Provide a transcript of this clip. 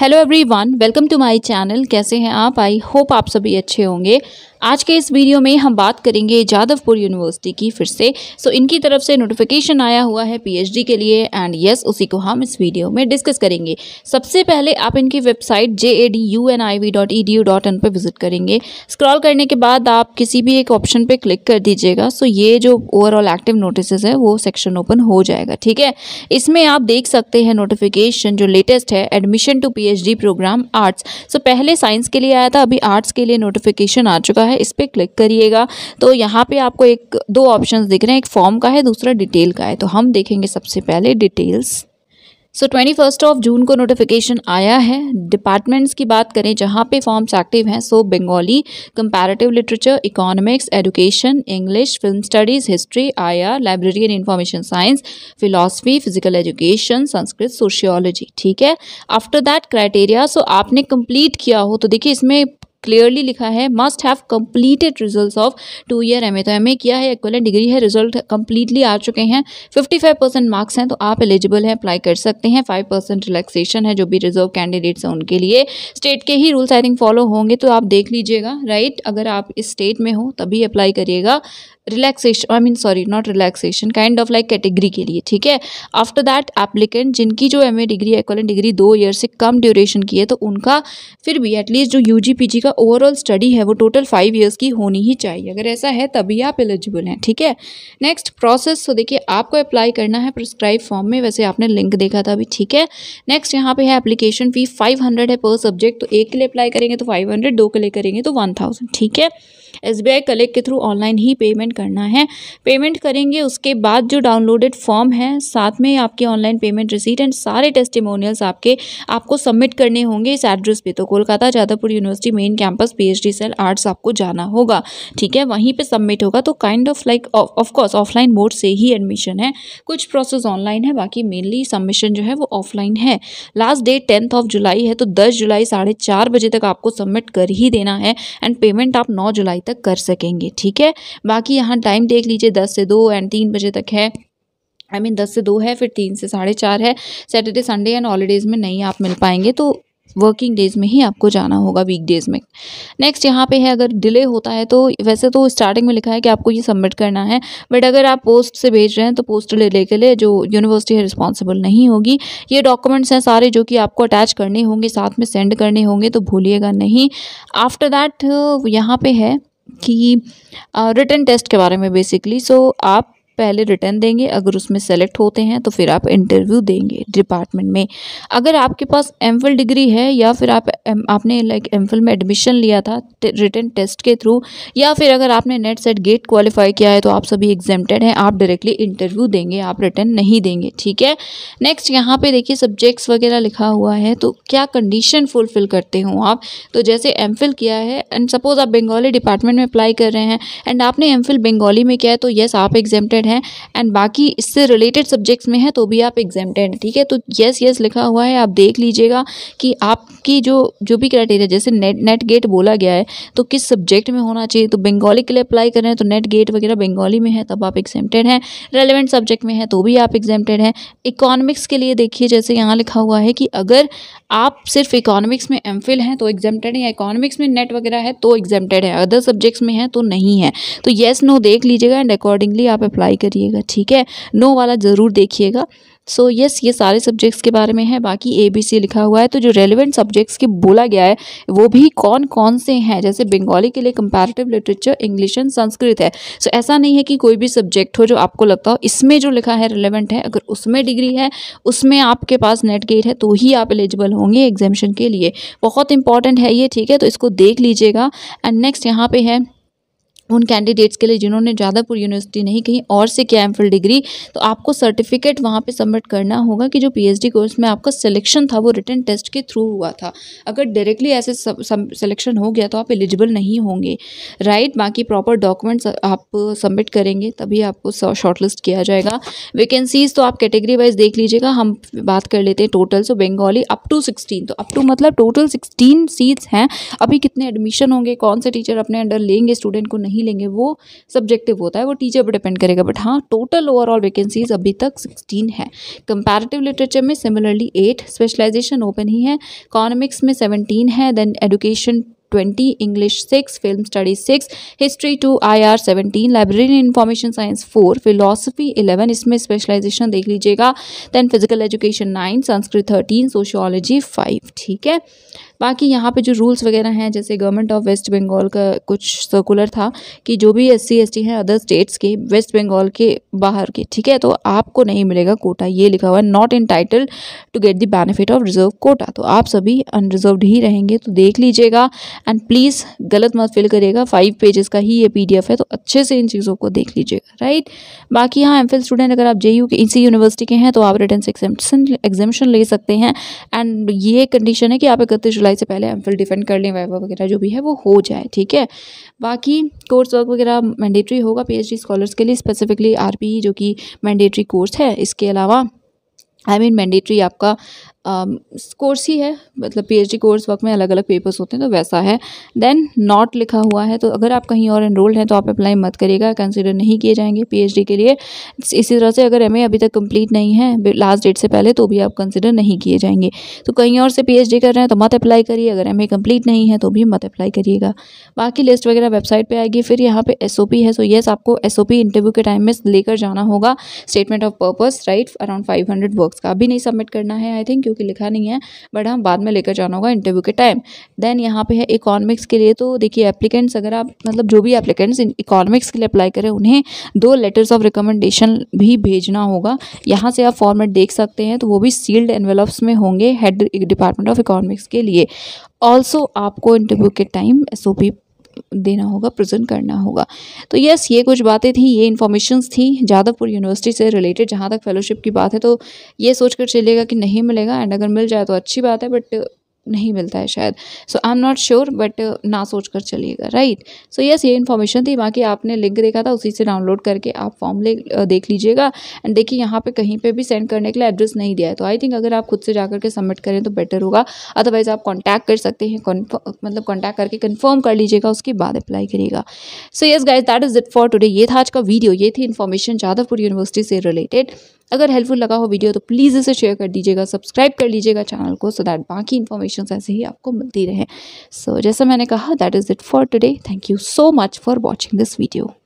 hello everyone welcome to my channel कैसे हैं आप आई होप आप सभी अच्छे होंगे आज के इस वीडियो में हम बात करेंगे जादवपुर यूनिवर्सिटी की फिर से सो so, इनकी तरफ से नोटिफिकेशन आया हुआ है पीएचडी के लिए एंड यस yes, उसी को हम इस वीडियो में डिस्कस करेंगे सबसे पहले आप इनकी website J A D U N I V dot E D U dot in पर विजिट करेंगे स्क्रॉल करने के बाद आप किसी भी एक ऑप्शन पर क्लिक कर दीजिएगा सो so, ये जो ओवरऑल एक्टिव नोटिस है वो सेक्शन ओपन हो जाएगा ठीक है इसमें आप देख सकते हैं नोटिफिकेशन जो लेटेस्ट है admission to P PhD program arts so पहले साइंस के लिए आया था अभी आर्ट्स के लिए नोटिफिकेशन आ चुका है इस पर क्लिक करिएगा तो यहाँ पे आपको एक दो ऑप्शंस दिख रहे हैं एक फॉर्म का है दूसरा डिटेल का है तो हम देखेंगे सबसे पहले details so twenty first of June को नोटिफिकेशन आया है डिपार्टमेंट्स की बात करें जहाँ पे फॉर्म्स एक्टिव हैं so Bengali comparative literature economics education English film studies history R library and information science philosophy physical education Sanskrit sociology ठीक है आफ्टर दैट क्राइटेरिया सो आपने कंप्लीट किया हो तो देखिए इसमें क्लियरली लिखा है must have completed result of two year M A तो एम ए किया है इक्वलेंट डिग्री है रिजल्ट कम्प्लीटली आ चुके हैं फिफ्टी फाइव परसेंट मार्क्स हैं तो आप एलिजिबल हैं अप्लाई कर सकते हैं फाइव परसेंट रिलैक्सेशन है जो भी रिजर्व कैंडिडेट्स हैं उनके लिए स्टेट के ही रूल्स आई थिंक फॉलो होंगे तो आप देख लीजिएगा राइट अगर आप इस स्टेट में हो तभी अप्लाई करिएगा relaxation I mean sorry not relaxation kind of like category के लिए ठीक है आफ्टर दैट एप्लीकेंट जिनकी जो एम डिग्री एक्वलेंट डिग्री दो ईयर से कम ड्यूरेशन की है तो उनका फिर भी एटलीस्ट जो यू जी का ओवरऑल स्टडी है वो टोटल फाइव ईयर्स की होनी ही चाहिए अगर ऐसा है तभी आप एलिजिबल हैं ठीक है नेक्स्ट प्रोसेस तो देखिए आपको अप्लाई करना है प्रिस्क्राइब फॉर्म में वैसे आपने लिंक देखा था अभी ठीक है नेक्स्ट यहाँ पे है एप्लीकेशन फी 500 है पर सब्जेक्ट तो एक के लिए अप्लाई करेंगे तो 500 दो के लिए करेंगे तो 1000 ठीक है एस बी आई कलेक्ट के थ्रू ऑनलाइन ही पेमेंट पेमेंट करना है पेमेंट करेंगे उसके बाद जो डाउनलोडेड फॉर्म है साथ में आपके ऑनलाइन पेमेंट रिसीट एंड सारे टेस्टिमोनियल्स आपके आपको सबमिट करने होंगे इस एड्रेस पे तो Kolkata Jadavpur university main campus D cell arts आपको जाना होगा ठीक है वहीं पर सबमिट होगा तो kind of like of course offline mode से ही एडमिशन है कुछ प्रोसेस ऑनलाइन है बाकी मेनली सबमिशन जो है वो ऑफलाइन है last date tenth of July है तो दस जुलाई साढ़े चार बजे तक आपको सबमिट कर ही देना है एंड पेमेंट आप नौ जुलाई तक कर सकेंगे ठीक है बाकी यहाँ टाइम देख लीजिए दस से दो एंड तीन बजे तक है आई I मीन mean, दस से दो है फिर तीन से साढ़े चार है सैटरडे संडे एंड हॉलीडेज़ में नहीं आप मिल पाएंगे तो वर्किंग डेज़ में ही आपको जाना होगा वीक डेज़ में नेक्स्ट यहाँ पे है अगर डिले होता है तो वैसे तो स्टार्टिंग में लिखा है कि आपको ये सबमिट करना है बट अगर आप पोस्ट से भेज रहे हैं तो पोस्ट ले के लिए जो यूनिवर्सिटी है रिस्पॉन्सिबल नहीं होगी ये डॉक्यूमेंट्स हैं सारे जो कि आपको अटैच करने होंगे साथ में सेंड करने होंगे तो भूलिएगा नहीं आफ्टर दैट यहाँ पर है कि रिटर्न टेस्ट के बारे में बेसिकली सो so, आप पहले रिटर्न देंगे अगर उसमें सेलेक्ट होते हैं तो फिर आप इंटरव्यू देंगे डिपार्टमेंट में अगर आपके पास एम डिग्री है या फिर आप आपने लाइक एम में एडमिशन लिया था रिटर्न टेस्ट के थ्रू या फिर अगर आपने नेट सेट गेट क्वालिफाई किया है तो आप सभी एग्जामेड हैं आप डायरेक्टली इंटरव्यू देंगे आप रिटर्न नहीं देंगे ठीक है नेक्स्ट यहाँ पर देखिए सब्जेक्ट्स वगैरह लिखा हुआ है तो क्या कंडीशन फुलफिल करते हो आप तो जैसे एम किया है एंड सपोज आप बंगाली डिपार्टमेंट में अप्लाई कर रहे हैं एंड आपने एम बंगाली में किया है तो येस आप एग्जामेड हैं एंड बाकी इससे रिलेटेड सब्जेक्ट्स में है तो भी आप एग्जामटेड ठीक है तो येस येस लिखा हुआ है आप देख लीजिएगा कि आपकी जो जो भी क्राइटेरिया जैसे नेट नेट गेट बोला गया है तो किस सब्जेक्ट में होना चाहिए तो बंगाली के लिए अप्लाई कर रहे हैं तो नेट गेट वगैरह बंगाली में है तब आप एग्जामटेड हैं रेलिवेंट सब्जेक्ट में है तो भी आप एग्जामटेड हैं इकोनॉमिक्स के लिए देखिए जैसे यहाँ लिखा हुआ है कि अगर आप सिर्फ इकोनॉमिक्स में एम हैं तो एग्जामटेड या इकोनॉमिक्स में नेट वगैरह है तो एग्जामटेड है अदर सब्जेक्ट्स में है तो नहीं है तो येस नो देख लीजिएगा एंड अकॉर्डिंगली आप अप्लाई करिएगा ठीक है नो वाला ज़रूर देखिएगा सो so, यस yes, ये सारे सब्जेक्ट्स के बारे में है बाकी ए बी सी लिखा हुआ है तो जो रेलिवेंट सब्जेक्ट्स के बोला गया है वो भी कौन कौन से हैं जैसे बंगाली के लिए comparative literature English and Sanskrit है सो so, ऐसा नहीं है कि कोई भी सब्जेक्ट हो जो आपको लगता हो इसमें जो लिखा है रेलिवेंट है अगर उसमें डिग्री है उसमें आपके पास नेट गेट है तो ही आप एलिजिबल होंगे एग्जामेशन के लिए बहुत इंपॉर्टेंट है ये ठीक है तो इसको देख लीजिएगा एंड नेक्स्ट यहाँ पर है उन कैंडिडेट्स के लिए जिन्होंने जादापुर यूनिवर्सिटी नहीं कहीं और से किया एम डिग्री तो आपको सर्टिफिकेट वहाँ पे सबमिट करना होगा कि जो पीएचडी कोर्स में आपका सिलेक्शन था वो रिटर्न टेस्ट के थ्रू हुआ था अगर डायरेक्टली ऐसे सिलेक्शन हो गया तो आप एलिजिबल नहीं होंगे राइट बाकी प्रॉपर डॉक्यूमेंट्स आप सबमिट करेंगे तभी आपको शॉर्टलिस्ट किया जाएगा वैकेंसीज़ तो आप कैटेगरी वाइज देख लीजिएगा हम बात कर लेते हैं total so Bengali up to sixteen तो अप टू मतलब टोटल सिक्सटीन सीट्स हैं अभी कितने एडमिशन होंगे कौन से टीचर अपने अंडर लेंगे स्टूडेंट को नहीं नहीं लेंगे वो सब्जेक्टिव होता है वो टीचर पर डिपेंड करेगा बट हाँ टोटल ओवरऑल वैकेंसीज अभी तक सिक्सटीन है कंपेरेटिव लिटरेचर में सिमिलरली एट स्पेशलाइजेशन ओपन ही है इकोनॉमिक्स में सेवनटीन है then education twenty English six film studies six history two I R seventeen library and information science four philosophy eleven इसमें specialization देख लीजिएगा then physical education nine Sanskrit thirteen sociology five ठीक है बाकी यहाँ पे जो रूल्स वगैरह हैं जैसे गवर्नमेंट ऑफ वेस्ट बंगाल का कुछ सर्कुलर था कि जो भी एस सी हैं अदर स्टेट्स के वेस्ट बंगाल के बाहर के ठीक है तो आपको नहीं मिलेगा कोटा ये लिखा हुआ है not entitled to get the benefit of reserve quota तो आप सभी अनरिजर्व ही रहेंगे तो देख लीजिएगा एंड प्लीज़ गलत मत फील करिएगा फाइव पेजेस का ही ये पीडीएफ है तो अच्छे से इन चीज़ों को देख लीजिएगा राइट बाकी हाँ एम स्टूडेंट अगर आप जे के इसी यूनिवर्सिटी के हैं तो आप रिटर्न एग्जामेशन एग्जामेशन ले सकते हैं एंड ये कंडीशन है कि आप इकतीस जुलाई से पहले एम डिफेंड कर लें वाइवा वगैरह जो भी है वो हो जाए ठीक है बाकी कोर्स वर्क वगैरह मैंडेटरी होगा डी स्कॉलर्स के लिए स्पेसिफिकली ई e, जो कि मैंडेटरी कोर्स है इसके अलावा आई मीन मैंडेटरी आपका कोर्स um, ही है मतलब पीएचडी कोर्स वक्त में अलग अलग पेपर्स होते हैं तो वैसा है देन नॉट लिखा हुआ है तो अगर आप कहीं और इनरोल्ड हैं तो आप अप्लाई मत करिएगा कंसिडर नहीं किए जाएंगे पीएचडी के लिए इसी तरह से अगर ए अभी तक कंप्लीट नहीं है लास्ट डेट से पहले तो भी आप कंसिडर नहीं किए जाएंगे तो कहीं और से डी कर रहे हैं तो मत अप्लाई करिए अगर एम कम्प्लीट नहीं है तो भी मत अप्लाई करिएगा बाकी लिस्ट वगैरह वेबसाइट पर आएगी फिर यहाँ पर एस है सो येस आपको एस इंटरव्यू के टाइम में लेकर जाना होगा statement of purpose right around five hundred works का अभी नहीं सबमिट करना है आई थिंक क्योंकि लिखा नहीं है बट हम हाँ, बाद में लेकर जाना होगा इंटरव्यू के टाइम देन यहाँ पे है इकोनॉमिक्स के लिए तो देखिए एप्लीकेंट्स अगर आप मतलब जो भी एप्लीकेंट्स इकोनॉमिक्स के लिए अप्लाई करें उन्हें दो लेटर्स ऑफ रिकमेंडेशन भी भेजना होगा यहाँ से आप फॉर्मेट देख सकते हैं तो वो भी सील्ड एनवेलप्स में होंगे हेड डिपार्टमेंट ऑफ इकोनॉमिक्स के लिए ऑल्सो आपको इंटरव्यू के टाइम एस देना होगा प्रेजेंट करना होगा तो यस ये कुछ बातें थी ये इन्फॉर्मेशंस थी जादवपुर यूनिवर्सिटी से रिलेटेड जहाँ तक फेलोशिप की बात है तो ये सोच कर चलेगा कि नहीं मिलेगा एंड अगर मिल जाए तो अच्छी बात है बट नहीं मिलता है शायद so I am not sure but ना सोच कर चलिएगा राइट सो यस ये इन्फॉर्मेशन थी बाकी आपने लिंक देखा था उसी से डाउनलोड करके आप फॉर्म ले uh, देख लीजिएगा एंड देखिए यहाँ पे कहीं पे भी सेंड करने के लिए एड्रेस नहीं दिया है तो आई थिंक अगर आप खुद से जाकर के सबमिट करें तो बेटर होगा अदरवाइज आप कॉन्टैक्ट कर सकते हैं मतलब कॉन्टैक्ट करके कन्फर्म कर लीजिएगा उसके बाद अप्लाई करिएगा so yes guys that is it for today ये था आज का वीडियो ये थी इन्फॉर्मेशन जादवपुर यूनिवर्सिटी से रिलेटेड अगर हेल्पफुल लगा हो वीडियो तो प्लीज़ इसे शेयर कर दीजिएगा सब्सक्राइब कर लीजिएगा चैनल को सो दैट बाकी इन्फॉर्मेशन ऐसे ही आपको मिलती रहे सो so, जैसा मैंने कहा that is it for today thank you so much for watching this video